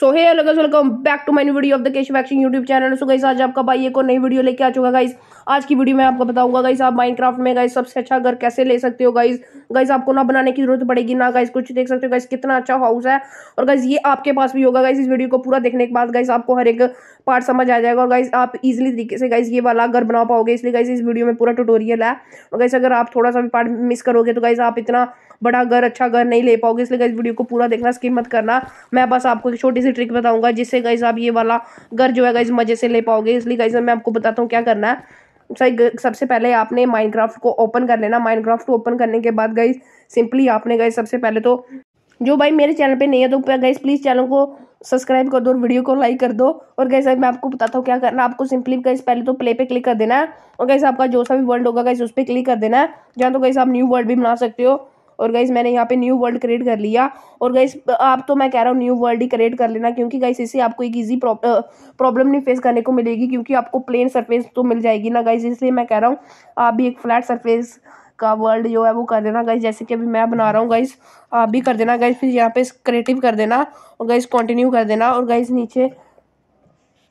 so hey guys welcome back to my video of the cash action YouTube channel so guys आज आपका भाई एक और नई वीडियो लेके आ चुका गाइस आज की वीडियो में आपको बताऊंगा गाइस आप माइनक्राफ्ट में गाइस सबसे अच्छा घर कैसे ले सकते हो गाइस गाइस आपको ना बनाने की जरूरत पड़ेगी ना गाइस कुछ देख सकते हो गाइस कितना अच्छा हाउस है और गाइस ये आपके पास भी होगा गाइस इस वीडियो को पूरा देखने के बाद गाइस आपको हर एक पार्ट समझ आ जाएगा और गाइस आप इजिली तरीके से गाइस ये वाला घर बना पाओगे इसलिए गाइस इस वीडियो में पूरा टूटोरियल है और गाइस अगर आप थोड़ा सा भी पार्ट मिस करोगे तो गाइस आप इतना बड़ा घर अच्छा घर नहीं ले पाओगे इसलिए गाइस वीडियो को पूरा देखना स्कीमत करना मैं बस आपको एक छोटी सी ट्रिक बताऊंगा जिससे गाइज आप ये वाला घर जो है गाइज मज़े से ले पाओगे इसलिए गाइज मैं आपको बताता हूँ क्या करना है सही सबसे पहले आपने माइनक्राफ्ट को ओपन कर लेना माइनक्राफ्ट को ओपन करने के बाद गाइज सिंपली आपने गाइज सबसे पहले तो जो भाई मेरे चैनल पे नहीं है तो गाइज प्लीज़ चैनल को सब्सक्राइब कर दो और वीडियो को लाइक कर दो और गाइज मैं आपको बताता हूँ क्या करना आपको सिंपली गाइज पहले तो प्ले पे क्लिक कर देना है और गाइज आपका जो सा भी वर्ल्ड होगा गाइज उस पर क्लिक कर देना है जहाँ तो गाइज आप न्यू वर्ल्ड भी बना सकते हो और गाइज मैंने यहाँ पे न्यू वर्ल्ड क्रिएट कर लिया और गाइज आप तो मैं कह रहा हूँ न्यू वर्ल्ड ही क्रिएट कर लेना क्योंकि गाइज इससे आपको एक ईजी प्रॉब्लम नहीं फेस करने को मिलेगी क्योंकि आपको प्लेन सरफेस तो मिल जाएगी ना गाइज इसलिए मैं कह रहा हूँ आप भी एक फ्लैट सरफेस का वर्ल्ड जो है वो कर देना गाइज जैसे कि अभी मैं बना रहा हूँ गाइज आप भी कर देना गाइज फिर यहाँ पे क्रिएटिव कर देना और गाइज कंटिन्यू कर देना और गाइज नीचे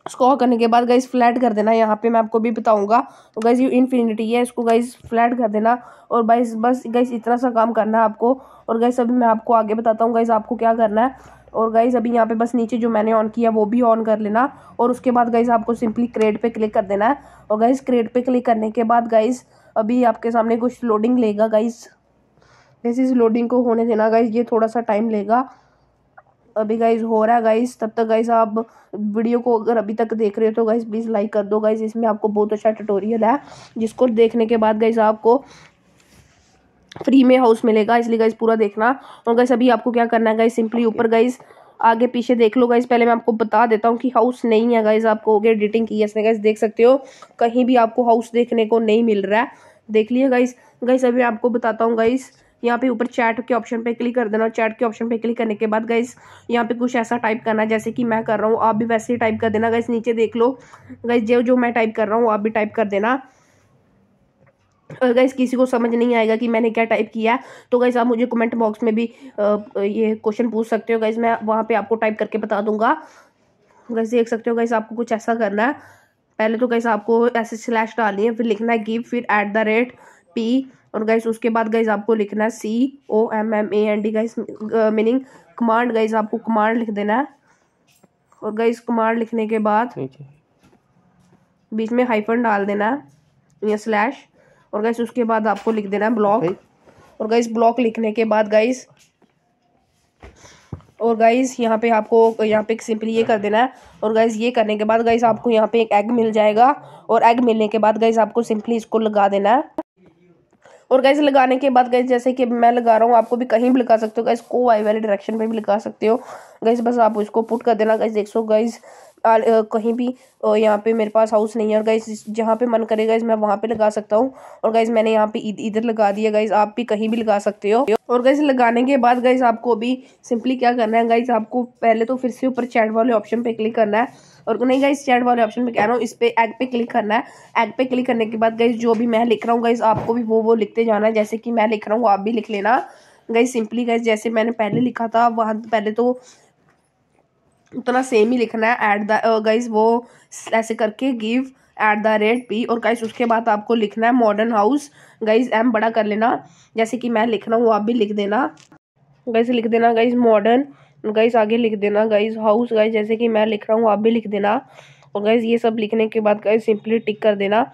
उसको ऑफ करने के बाद गाइज फ्लैट कर देना यहाँ पे मैं आपको भी बताऊंगा तो गाइज ये इन्फिनिटी है इसको गाइज फ्लैट कर देना और गाइज बस गाइज इतना सा काम करना है आपको और गाइज अभी मैं आपको आगे बताता हूँ गाइज आपको क्या करना है और गाइज अभी यहाँ पे बस नीचे जो मैंने ऑन किया वो भी ऑन कर लेना और उसके बाद गाइज आपको सिंपली क्रेड पे क्लिक कर देना है और गाइज क्रेड पे क्लिक करने के बाद गाइज अभी आपके सामने कुछ लोडिंग लेगा गाइज जैसे इस लोडिंग को होने देना गाइज ये थोड़ा सा टाइम लेगा अभी गाइज हो रहा है गाइज तब तक गाइज आप वीडियो को अगर अभी तक देख रहे हो तो गाइज प्लीज़ लाइक कर दो गाइज इसमें आपको बहुत अच्छा ट्यूटोरियल है जिसको देखने के बाद गाइज आपको फ्री में हाउस मिलेगा इसलिए गाइज पूरा देखना और गाइज अभी आपको क्या करना है गाइज सिंपली ऊपर गाइज़ आगे पीछे देख लो गाइज पहले मैं आपको बता देता हूँ कि हाउस नहीं है गाइज आपको हो गया एडिटिंग की है इसमें गाइज देख सकते हो कहीं भी आपको हाउस देखने को नहीं मिल रहा है देख लिया गाइज गाइज अभी आपको बताता हूँ गाइज़ यहाँ पे ऊपर चैट के ऑप्शन पे क्लिक कर देना और चैट के ऑप्शन पे क्लिक करने के बाद गाइस यहाँ पे कुछ ऐसा टाइप करना है जैसे कि मैं कर रहा हूँ आप भी वैसे ही टाइप कर देना गाइस नीचे देख लो गाइस जो जो मैं टाइप कर रहा हूँ आप भी टाइप कर देना और गाइस किसी को समझ नहीं आएगा कि मैंने क्या टाइप किया है तो गाइस आप मुझे कमेंट बॉक्स में भी ये क्वेश्चन पूछ सकते हो गाइस मैं वहाँ पे आपको टाइप करके बता दूंगा गाइस देख सकते हो गाइस आपको कुछ ऐसा करना है पहले तो गाइस आपको ऐसे स्लैश डालनी है फिर लिखना है गिव फिर एट द रेट पी और गाइज उसके बाद गाइज आपको लिखना है C O M M A N D guys meaning command guys आपको कमांड लिख देना है और गाइज कमांड लिखने के बाद बीच में हाइफन डाल देना है या स्लैश और गाइज उसके बाद आपको लिख देना है ब्लॉक और गाइज ब्लॉक लिखने के बाद गाइज और गाइज यहाँ पे आपको यहाँ पे सिंपली ये कर देना है और गाइज ये करने के बाद गाइज आपको यहाँ पे एक एग मिल जाएगा और एग मिलने के बाद गाइज आपको सिंपली इसको लगा देना है और गैस लगाने के बाद गैस जैसे कि मैं लगा रहा हूँ आपको भी कहीं भी लगा सकते हो गैस को वाई वाले डायरेक्शन में भी लगा सकते हो गैस बस आप उसको पुट कर देना गैस देख सो गैस कहीं भी यहाँ पे मेरे पास हाउस नहीं है और गाइज जहाँ पे मन करेगा गाइज मैं वहाँ पे लगा सकता हूँ और गाइज मैंने यहाँ पे इधर लगा दिया गाइज आप भी कहीं भी लगा सकते हो और गाइज लगाने के बाद गाइज आपको अभी सिंपली क्या करना है गाइज आपको पहले तो फिर से ऊपर चैट वाले ऑप्शन पे क्लिक करना है और नहीं गाइज चैट वाले ऑप्शन पे कह रहा हूँ इस पे एग पे क्लिक करना है एग पे क्लिक करने के बाद गाइज जो भी मैं लिख रहा हूँ गाइज आपको भी वो वो लिखते जाना है जैसे कि मैं लिख रहा हूँ आप भी लिख लेना गाइज सिंपली गाइज जैसे मैंने पहले लिखा था वहाँ पहले तो उतना सेम ही लिखना है एट द गाइज वो ऐसे करके give at the rate P और गाइज उसके बाद आपको लिखना है मॉडर्न हाउस गाइज एम बड़ा कर लेना जैसे कि मैं लिख रहा हूँ आप भी लिख देना गाइज लिख देना गाइज मॉडर्न गाइज आगे लिख देना गाइज हाउस गाइज जैसे कि मैं लिख रहा हूँ आप भी लिख देना और गाइज ये सब लिखने के बाद गाइज सिंपली टिक कर देना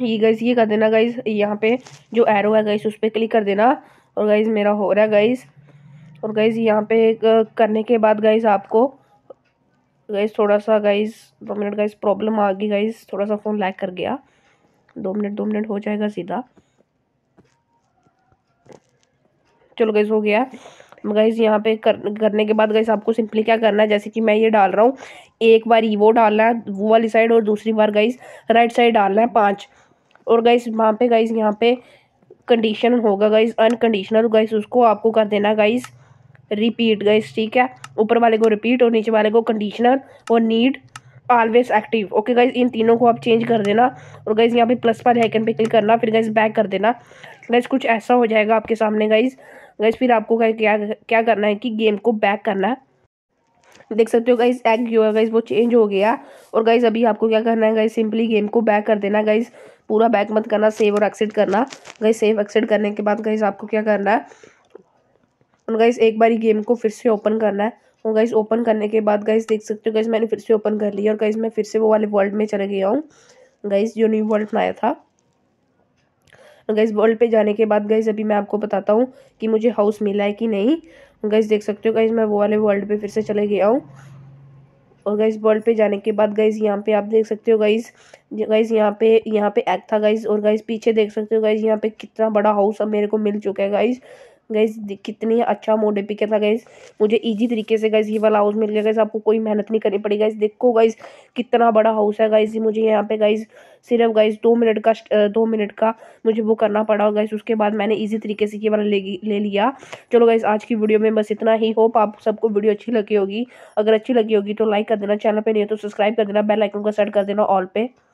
ये गाइज ये कर देना गाइज यहाँ पे जो एरो है गाइज उस पर क्लिक कर देना और गाइज मेरा हो रहा है गाइज़ और गाइज़ यहाँ पे करने के बाद गाइज़ आपको गाइज़ थोड़ा सा गाइज़ दो मिनट गाइज़ प्रॉब्लम आ गई गाइज़ थोड़ा सा फ़ोन लैक कर गया दो मिनट दो मिनट हो जाएगा सीधा चलो गाइज हो गया गाइज़ यहाँ पे कर, करने के बाद गाइज़ आपको सिंपली क्या करना है जैसे कि मैं ये डाल रहा हूँ एक बार वो डालना है वो वाली साइड और दूसरी बार गाइज़ राइट साइड डालना है पाँच और गाइज वहाँ पे गाइज़ यहाँ पे कंडीशन होगा गाइज़ अनकंडीशनल गाइज उसको आपको कर देना गाइज़ रिपीट गाइस ठीक है ऊपर वाले को रिपीट और नीचे वाले को कंडीशनर और need always active okay guys इन तीनों को आप चेंज कर देना और गाइज यहाँ पे प्लस वाले आइकन पे क्लिक करना फिर गाइज बैक कर देना गाइज कुछ ऐसा हो जाएगा आपके सामने गाइज गाइज फिर आपको क्या क्या करना है कि गेम को बैक करना है देख सकते हो गाइज एग जो है गाइज वो चेंज हो गया और गाइज अभी आपको क्या करना है गाइज सिंपली गेम को बैक कर देना गाइज पूरा बैक मत करना सेव और एक्सिट करना गाइज सेव एक्सिट करने के बाद गाइज आपको क्या करना है और गाइस एक बार गेम को फिर से ओपन करना है और गाइस ओपन करने के बाद गाइस देख सकते हो गाइस मैंने फिर से ओपन कर लिया और गाइस मैं फिर से वो वाले वर्ल्ड में चले गया हूँ गाइस जो न्यू वर्ल्ड बनाया था गाइस वर्ल्ड पे जाने के बाद गाइस अभी मैं आपको बताता हूँ कि मुझे हाउस मिला है कि नहीं गाइस देख सकते हो गाइस मैं वो वाले वर्ल्ड पे फिर से चले गया हूँ और गाइज वर्ल्ड पे जाने के बाद गाइज यहाँ पे आप देख सकते हो गाइज गाइज यहाँ पे यहाँ पे एक्ट था गाइज और गाइज पीछे देख सकते हो गाइज यहाँ पे कितना बड़ा हाउस अब मेरे को मिल चुका है गाइज गाइज कितनी अच्छा मोड पिक था गाइज मुझे इजी तरीके से गाइज ये वाला हाउस मिल गया गाइज आपको कोई मेहनत नहीं करनी पड़ी गाइज देखो गाइज कितना बड़ा हाउस है गाइज मुझे यहाँ पे गाइज सिर्फ गाइज दो मिनट का दो मिनट का मुझे वो करना पड़ा गाइज उसके बाद मैंने ईजी तरीके से ये वाला ले ले लिया चलो गाइज आज की वीडियो में बस इतना ही होप आप सबको वीडियो अच्छी लगी होगी अगर अच्छी लगी होगी तो लाइक कर देना चैनल पर नहीं हो तो सब्सक्राइब कर देना बेल आइकन को सेट कर देना ऑल पे